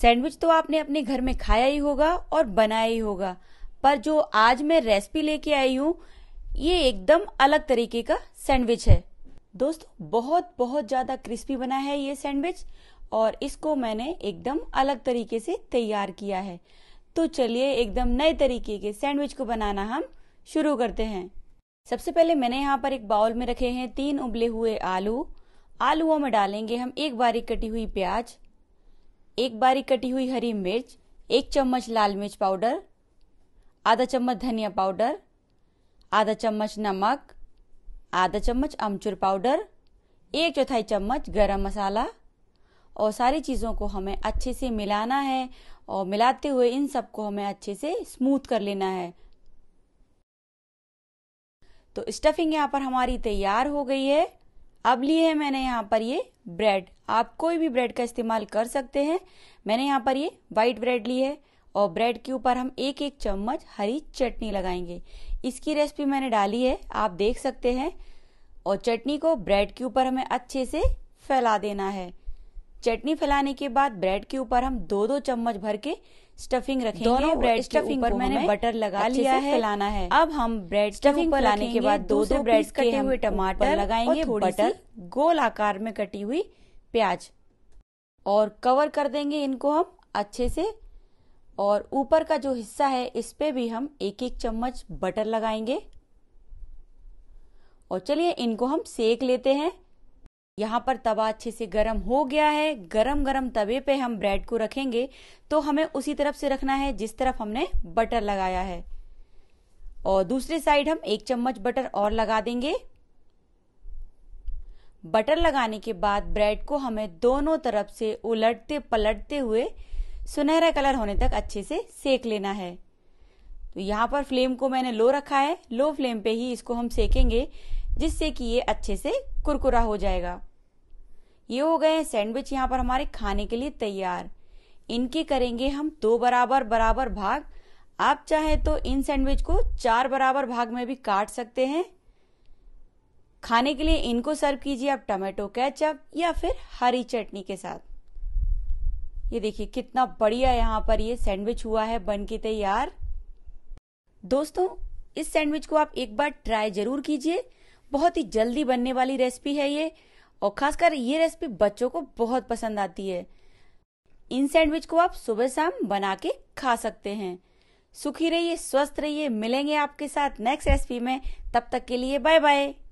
sandwich तो आपने अपने घर में खाया ही होगा और बनाया ही होगा पर जो आज मैं रेसिपी लेके आई हूँ ये एकदम अलग तरीके का सैंडविच है दोस्तों बहुत बहुत ज़्यादा क्रिस्पी बना है ये सैंडविच और इसको मैंने एकदम अलग तरीके से तैयार किया है तो चलिए एकदम नए तरीके के सैंडविच को बनाना हम शुरू करते हैं सबसे पहले मैंने यहाँ पर एक बाउल में रखे हैं तीन उबले हुए आलू आलूओं में डालेंगे हम एक बारीक कटी हुई प्याज एक बारी कटी हुई हरी मिर्च एक चम्मच लाल मिर्च पाउडर आधा चम्मच धनिया पाउडर आधा चम्मच नमक आधा चम्मच अमचूर पाउडर एक चौथाई चम्मच गरम मसाला और सारी चीज़ों को हमें अच्छे से मिलाना है और मिलाते हुए इन सबको हमें अच्छे से स्मूथ कर लेना है तो स्टफिंग यहाँ पर हमारी तैयार हो गई है अब लिए है मैंने यहाँ पर ये ब्रेड आप कोई भी ब्रेड का इस्तेमाल कर सकते हैं मैंने यहाँ पर ये वाइट ब्रेड ली है और ब्रेड के ऊपर हम एक एक चम्मच हरी चटनी लगाएंगे इसकी रेसिपी मैंने डाली है आप देख सकते हैं और चटनी को ब्रेड के ऊपर हमें अच्छे से फैला देना है चटनी फैलाने के बाद ब्रेड के ऊपर हम दो दो चम्मच भर के स्टफिंग रखेंगे दोनों ब्रेड स्टफिंग पर मैंने बटर लगा लिया है फैलाना है अब हम ब्रेड स्टफिंग फैलाने के बाद दो दो ब्रेड कटे हुए टमाटर लगाएंगे बटर गोल आकार में कटी हुई प्याज और कवर कर देंगे इनको हम अच्छे से और ऊपर का जो हिस्सा है इस पे भी हम एक एक चम्मच बटर लगाएंगे और चलिए इनको हम सेक लेते हैं यहाँ पर तवा अच्छे से गर्म हो गया है गरम गरम तवे पे हम ब्रेड को रखेंगे तो हमें उसी तरफ से रखना है जिस तरफ हमने बटर लगाया है और दूसरी साइड हम एक चम्मच बटर और लगा देंगे बटर लगाने के बाद ब्रेड को हमें दोनों तरफ से उलटते पलटते हुए सुनहरा कलर होने तक अच्छे से सेक लेना है तो यहाँ पर फ्लेम को मैंने लो रखा है लो फ्लेम पे ही इसको हम सेकेंगे जिससे कि ये अच्छे से कुरकुरा हो जाएगा ये हो गए सैंडविच यहाँ पर हमारे खाने के लिए तैयार इनके करेंगे हम दो बराबर बराबर भाग आप चाहे तो इन सैंडविच को चार बराबर भाग में भी काट सकते हैं खाने के लिए इनको सर्व कीजिए आप टमाटो केचप या फिर हरी चटनी के साथ ये देखिए कितना बढ़िया यहाँ पर ये सैंडविच हुआ है बन के तैयार दोस्तों इस सैंडविच को आप एक बार ट्राई जरूर कीजिए बहुत ही जल्दी बनने वाली रेसिपी है ये और खासकर ये रेसिपी बच्चों को बहुत पसंद आती है इन सैंडविच को आप सुबह शाम बना के खा सकते हैं सुखी रहिए स्वस्थ रहिए मिलेंगे आपके साथ नेक्स्ट रेसिपी में तब तक के लिए बाय बाय